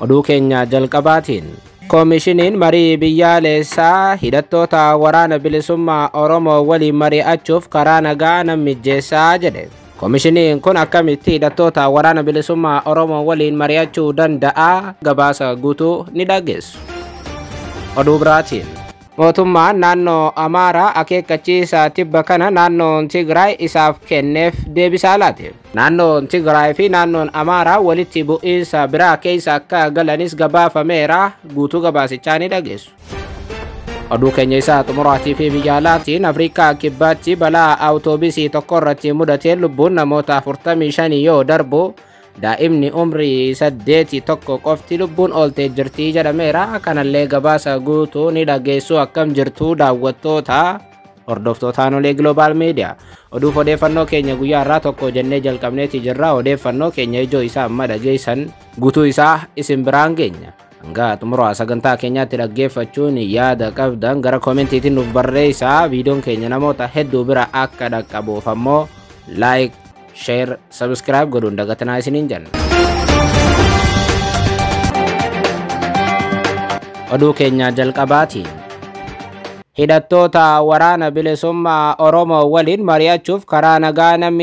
oduu keenya jalqabaatiin koomishiniin marii biyyaalessaa hidhattoota waraana bilisummaa oromoo waliin mari'achuuf karaa nagaa nan mijjeessaa jedhe koomishiniin kun akkamitti hidhattoota waraana bilisummaa oromoo waliin mari'achuu danda'a gabaasa guutuu ni dhageessu oduu biraatiin mootummaan naannoo amaaraa tibba kana naannoon tigraay isaaf kenneef deebisaa laate naannoon tigraay fi naannoon amaaraa walitti bu'iinsa biraa keessa akka galanis gabaafameera guutuu gabaasichaa ni dhageessu. oduu keenya isaa xumuraatii fi biyya alaatiin afrikaa kibbaatti balaa awutoobisii tokko irratti mudateen lubbuun namoota 45 yoo darbu daa'imni umrii saddeetii tokko qofti lubbuun ooltee jirtii jedhameera kanallee gabaasa guutuu ni dhageessu akkam jirtu daawwattoota hordoftoota nolee global media oduuf odeeffannoo keenya guyyaa irraa tokko jennee jalqabneeti jirra odeeffannoo keenya ijoo isaa amma dhageessan guutuu isaa isin biraan geenya hanga xumuraa sagantaa keenyaatti dhaggeeffachuun yaada qabdan gara koomentiitiin nuuf barreessaa viidiyoon keenya namoota hedduu bira akka dhaqqabuuf ammoo laayik sheer sabskiraayib godhuun dagatanaa isiniin jenna. Oduu keenya jalqabaatiin Hidhatoota waraana bilisummaa Oromoo waliin mari'achuuf karaa nagaa nan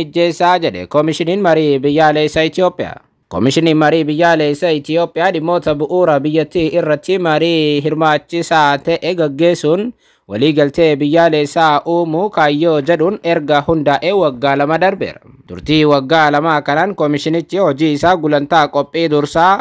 jedhe koomishiniin marii biyyaalessaa Itoophiyaa. Koomishiniin marii biyyaalessaa Itoophiyaa dhimmoota bu'uura biyyattii irratti marii hirmaachisaa ta'e gaggeessuun waliigaltee biyyaalessaa uumuu kaayyoo jedhuun erga hundaa'ee waggaa lama darbeera. Durtii waggaa lamaa kanaan koomishinichi hojii isaa gulantaa qophii dursaa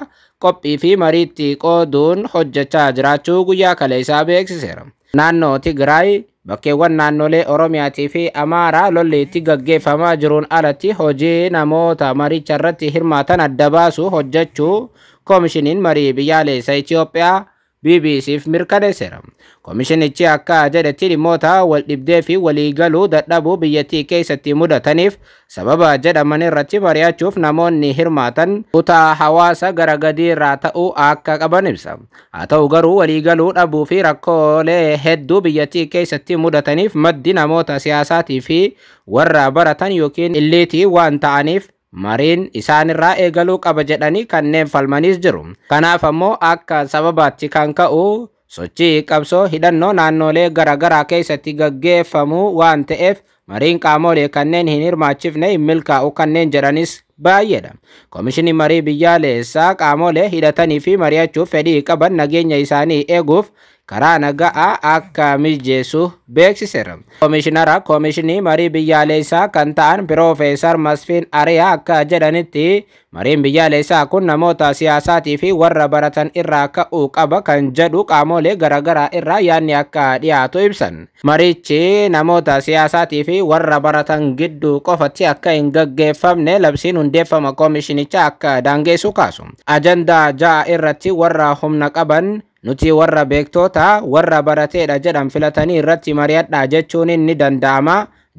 qophii fi mariitti qooduun hojjechaa jiraachuu guyyaa kale isaa beeksiseera. Naannoo Tigraay bakkeewwan naannolee Oromiyaatii fi Amaaraa lolli itti gaggeeffamaa jiruun alatti hojii namoota maricha irratti hirmaatan adda baasu hojjechuu koomishiniin marii biyyaalessaa Itoophiyaa BBC'f mirkaneesseera. Komishinichi akka jedhetti dhimmoota wal dhibdee fi waliigaluu dadhabuu biyyattii keessatti mudataniif sababa jedhaman irratti mari'achuuf namoonni hirmaatan kutaa hawaasa garagadii irraa ta'uu akka qaban ibsa. Haa ta'u garuu waliigaluu dhabuu fi rakkoolee hedduu biyyattii keessatti mudataniif maddi namoota siyaasaatii fi warra baratan yookiin illiitii waan ta'aniif mariin isaan irraa eegaluu qaba jedhanii kanneen falmanis jiru. Kanaaf ammoo akka sababaatti kan ka'u sochii qabsoo hidhannoo naannolee garaagaraa keessatti gaggeeffamu waan ta'eef mariin qaamolee kanneen hin hirmaachifne hin milkaa'u kanneen jedhanis baay'eedha. Komishinii marii biyyaalessaa qaamolee hidhatanii fi mari'achuuf fedhii qaban nageenya isaanii eeguuf karaa nagaa akka mijeessu beeksiseera. Koomishinara koomishinii marii biyyaalessaa kan ta'an Pirofeesar Masfiin Ariyaa akka jedhanitti mariin biyyaalessaa kun namoota siyaasaatii fi warra baratan irraa ka'uu qaba kan jedhu qaamolee garaagaraa irraa yaadni akka dhiyaatu ibsan. Marichi namoota siyaasaatii fi warra baratan gidduu qofatti akka hin gaggeeffamne labsiin hundeeffama koomishinicha akka daangeessu kaasu. Ajandaa ja'a irratti warra humna qaban nuti warra beektoota warra barateedha jedhan filatanii irratti mari'adha jechuun ni danda'ama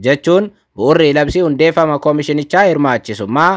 jechuun bu'urri labsii hundeeffama koomishinichaa hirmaachisummaa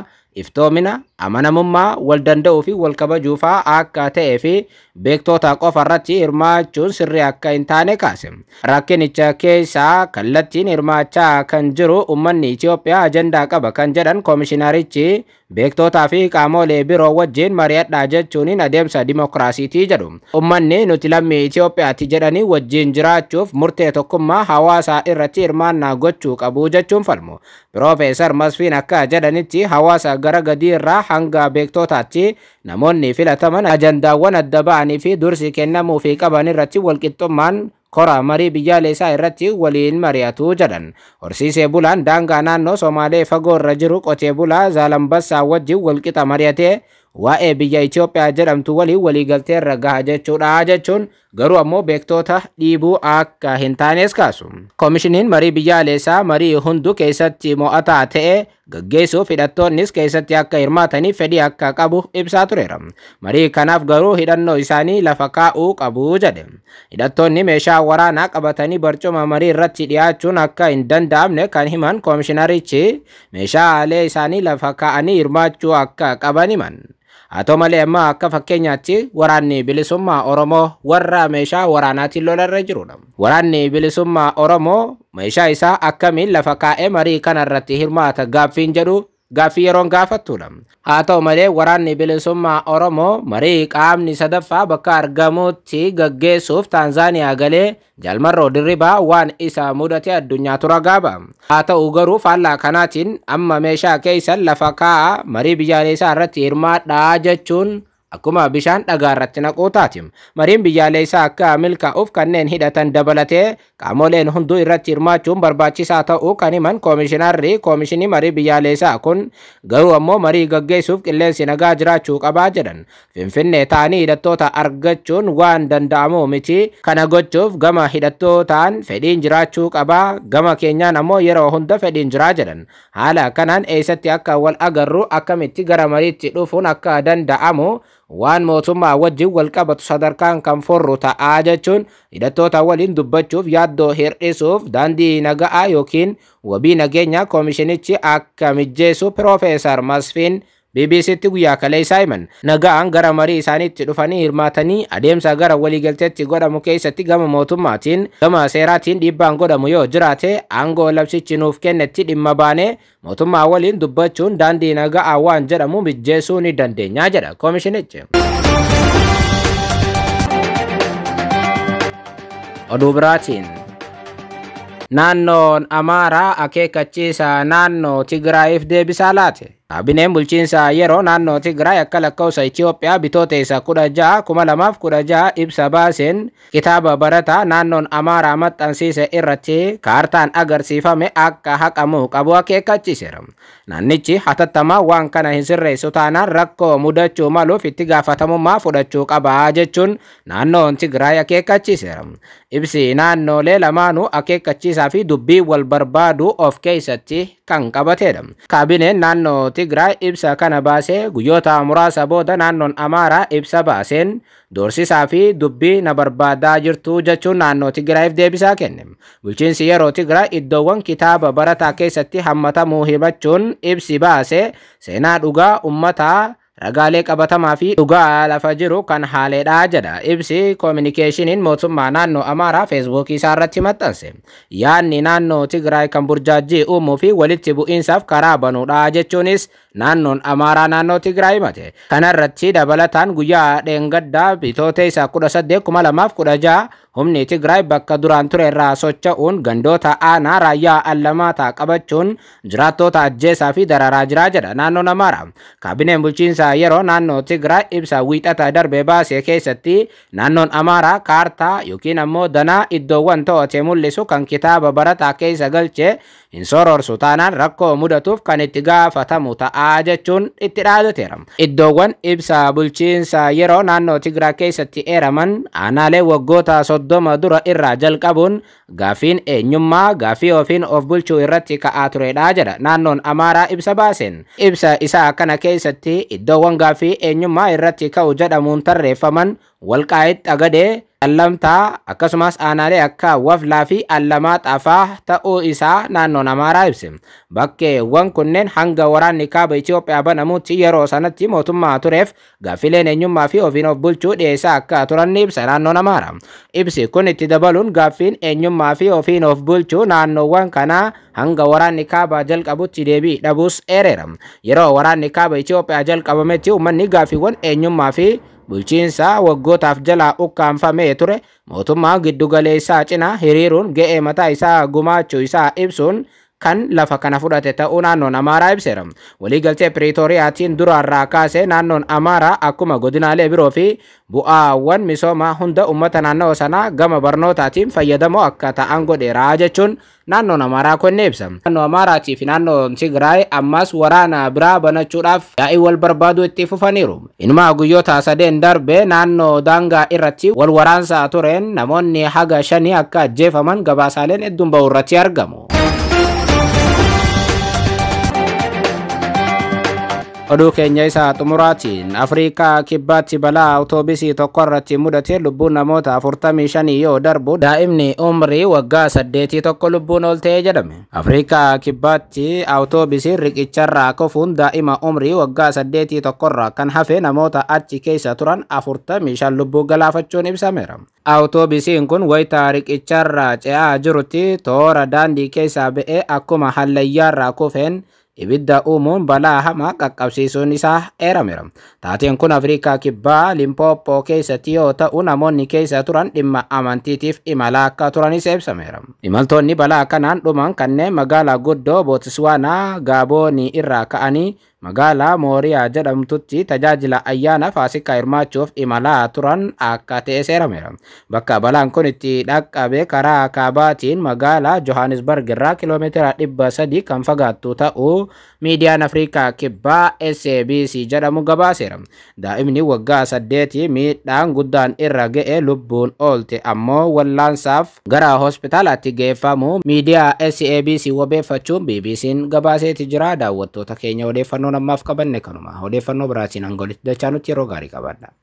iftoomina amanamummaa wal danda'uu fi wal kabajuufaa akka ta'ee fi beektoota qofa irratti hirmaachuun sirrii akka hin taane kaase. Rakkinicha keessaa kallattiin hirmaachaa kan jiru uummanni Itoophiyaa ajandaa qaba kan jedhan koomishinarichi beektootaa fi qaamolee biroo wajjin mari'adhaa jechuunin adeemsa dimookiraasiitii jedhu. Uummanni nuti lammii Itoophiyaati jedhanii wajjin jiraachuuf murtee tokkummaa hawaasaa irratti hirmaannaa gochuu qabu jechuun falmu. Piroofeesar Masfiin akka jedhanitti hawaasa gara gadii irraa hanga beektootaatti namoonni filataman ajandaawwan adda ba'anii fi dursi fi qaban irratti walqixxummaan kora marii biyyaalaa isaa irratti waliin mari'atu jedhan horsiisee bulaan daangaa naannoo somaalee fagoo irra jiru qotee bulaa zaalambassaa wajjin walqixa mari'ate. waa'ee biyya Itoophiyaa jedhamtu waliin waliigalteerra gaha jechuudha jechuun garuu ammoo beektoota dhiibuu akka hin taanes kaasu. Koomishiniin marii biyyaalessaa marii hundu keessatti mo'ataa ta'e gaggeessuuf hidhattoonnis keessatti akka hirmaatanii fedhii akka qabu ibsaa tureera. Marii kanaaf garuu hidhannoo isaanii lafa kaa'uu qabu jedhe. Hidhattoonni meeshaa waraanaa qabatanii barcuma marii irratti dhiyaachuun akka hin danda'amne kan himan koomishinarichi meeshaalee isaanii lafa kaa'anii hirmaachuu akka qaban himan. atoo malee amma akka fakkeenyaatti waraanni bilisummaa Oromoo warra meeshaa waraanaatiin lolarra jirudha. Waraanni bilisummaa Oromoo meeshaa isaa akkamiin lafa kaa'ee marii kanarratti hirmaata gaaffiin jedhu Gaaffii yeroon gaafattudha. Haa ta'u malee waraanni bilisummaa Oromoo marii qaamni sadaffaa bakka argamutti gaggeessuuf Taanzaaniyaa galee jalmarroo dirribaa waan isa mudate addunyaa tura gaaba. Haa ta'u garuu faallaa kanaatiin amma meeshaa keessan lafa kaa'a marii isaa irratti hirmaadhaa jechuun akkuma bishaan dhagaarratti naquu taati mariin biyyaallee isaa akka milkaa'uuf kanneen hidhatan dabalatee qaamoleen hunduu irratti hirmaachuun barbaachisaa ta'uu kan himan koomishinarri koomishinii marii biyyaallee isaa kun garuu ammoo marii gaggeessuuf qilleensi nagaa jiraachuu qabaa jedhan finfinnee ta'anii hidhattoota argachuun waan danda'amu miti kana gochuuf gama hidhattootaan fedhiin jiraachuu qabaa gama keenyaan ammoo yeroo hunda fedhiin jiraa jedhan haala kanaan eessatti akka wal agarru akkamitti gara mariitti dhufuun akka danda'amu waan mootummaa wajjin walqabatu sadarkaan kan forru ta'aa jechuun hidhattoota waliin dubbachuuf yaaddoo hir'isuuf daandii naga'aa yookiin wabii nageenyaa koomishinichi akka mijjeessu piroofeesar Masfiin BBCtti guyyaa kalee isaa himan gara marii isaaniitti dhufanii hirmaatanii adeemsa gara waliigalteetti godhamu keessatti gama mootummaatiin gama seeraatiin dhiibbaan godhamu yoo jiraate aangoo labsichi nuuf kennetti dhimma baanee mootummaa waliin dubbachuun daandii nagaa waan jedhamu mijjeessuu ni dandeenya jedha koomishinichi. Oduu biraatiin. Naannoon Amaaraa akeekkachiisa naannoo Tigraayiif deebisaa laate. dhaabbileen bulchiinsaa yeroo naannoo Tigraay ya akka lakkoofsa Itoophiyaa bitoota isaa kudha ja kuma lamaaf kudha ja'a ibsa baaseen kitaaba barataa naannoon kartan agar irratti kaartaan agarsiifame akka haqamu kabua akeekkachiiseera. seram hatattamaa hatatama kana hin sirreessu taanaan rakkoo mudachuu maluuf itti gaafatamummaa fudhachuu qaba jechuun naannoon Tigraay ya akeekkachiiseera. Ibsi le lamanu ake fi dubbii wal barbaaduu of keessatti kan qabatedha. Kaabineen naannoo Tigraay ibsa kana baasee guyyoota muraasa booda naannoon Amaaraa ibsa baaseen doorsisaa fi dubbii na barbaadaa jirtu jechuun naannoo Tigraayiif deebisaa kenne. Bulchiinsi yeroo Tigraay iddoowwan kitaaba barataa keessatti hammatamuu himachuun ibsi baase seenaa dhugaa uummataa dhagaalee qabatamaa fi dhugaa lafa jiru kan haaleedha jedha ibsi koominikeeshiniin mootummaa naannoo amaaraa feesbuukii isaa irratti maxxanse yaadni naannoo tigraay kan burjaajii uumuu fi walitti bu'iinsaaf karaa banuudha jechuunis naannoon amaaraa naannoo tigraay mate kanarratti dabalataan guyyaa dheengaddaa bitoota isaa 18 2016 humni Tigraay bakka duraan ture irraa socho'uun gandoota aanaa raayyaa allamaataa qabachuun jiraattoota ajjeesaa fi dararaa jiraa jedha naannoo namaara. Kaabineen bulchiinsaa yeroo naannoo Tigraay ibsa wiixataa darbee baasee keessatti naannoon Amaaraa kaartaa yookiin ammoo danaa iddoowwan to'ate mul'isu kan kitaaba barataa keessa galche hin taanaan rakkoo mudatuuf kan itti gaafatamu ta'aa jechuun itti dhaabateera. Iddoowwan ibsaa bulchiinsa yeroo naannoo Tigraay keessatti eeraman aanaalee waggoota soddoma dura irraa jalqabuun gaafiin eenyummaa gaafii ofiin of bulchuu irratti ka'aa turedha jedha naannoon Amaaraa ibsa baaseen. Ibsa isaa kana keessatti iddoowwan gaafii eenyummaa irratti ka'u jedhamuun tarreeffaman walqaa'itti agadee. Allamtaa akkasumas aanaalee akka Waflaa fi Allamaa Xafaa ta'uu isaa naannoon Amaaraa ibse. Bakkeewwan kunneen hanga waraanni kaaba Itoophiyaa banamuutti yeroo sanatti mootummaa tureef gaaffileen eenyummaa fi ofiin of bulchuu dhiyeessaa akka turan ni ibsa naannoon Amaaraa. Ibsi kun itti dabaluun gaaffiin eenyummaa fi ofiin of bulchuu naannoowwan kanaa hanga waraanni kaaba jalqabutti deebii dhabuus eereera. Yeroo waraanni kaaba Itoophiyaa jalqabametti uummanni gaaffiiwwan eenyummaa fi bulchiinsa waggootaaf jalaa ukkaanfamee ture mootummaa giddugaleessaa cinaa hiriiruun ga'ee mataa isaa gumaachuu isaa ibsuun kan lafa kana fudhate ta'uu naannoon Amaaraa ibseera. Waliigaltee Piriitoriyaatiin duraarraa kaasee naannoon Amaaraa akkuma godinaalee biroo fi bu'aawwan misoomaa hunda uummata naannoo sanaa gama barnootaatiin fayyadamoo akka ta'an godheera jechuun naannoon Amaaraa kunni ibsa. Naannoo Amaaraatii fi naannoon Tigraay ammas waraana biraa banachuudhaaf yaa'ii wal barbaadu itti fufaniiru. inuma guyyoota sadeen darbe naannoo daangaa irratti wal waraansaa tureen namoonni haga shanii akka ajjeefaman gabaasaaleen hedduun ba'u irratti argamu. Oduu keenya isaa xumuraatiin Afrika kibbaatti balaa autobisi tokko lubu mudatee mota namoota 45 yo darbu daa'imni umrii waggaa saddeetii tokko Afrika ol ta'e jedhame. Afrikaa autobisi awutoobisiin riqicharraa kofuun umri umrii waggaa saddeetii tokkorraa kan hafe namoota achi keisa turan 45 lubbuu Autobisi ibsameera. waita kun wayitaa riqicharraa ce'aa jirutti toora daandii keessaa ba'ee akkuma kofen kofen ibidda uumuun balaa hamaa qaqqabsiisuun isaa eerameera. Taateen kun Afrikaa kibbaa Limpooppoo keessatti yoo ta'u namoonni keessa turan dhimma amantiitiif imalaa akka turanis ibsameera. Imaltoonni balaa kanaan dhuman kanneen magaalaa guddoo Bootswaanaa Gaaboonii irraa ka'anii Magala magaalaa Mooriyaa jedhamtutti tajaajila ayyaana faasikaa hirmaachuuf imalaa turan akka ta'e seerameera. Bakka balaan kun itti dhaqqabe karaa kabatin Magala Johannesburg irraa kiiloomeetira dhibba sadii kan fagaattu ta'uu miidiyaan Afrikaa kibbaa SABC jedhamu gabaaseera. Daa'imni waggaa saddeetii miidhaan guddaan irra ga'e lubbuun oolte ammoo wallaansaaf gara hospitaalaatti geeffamu miidiyaa SABC wabeeffachuun tijra gabaaseeti jira daawwattoota keenya odeeffannoo namoota naannoo qabanne kanuma odeeffannoo biraatiin dachaa nuti yeroo gaarii qabanna.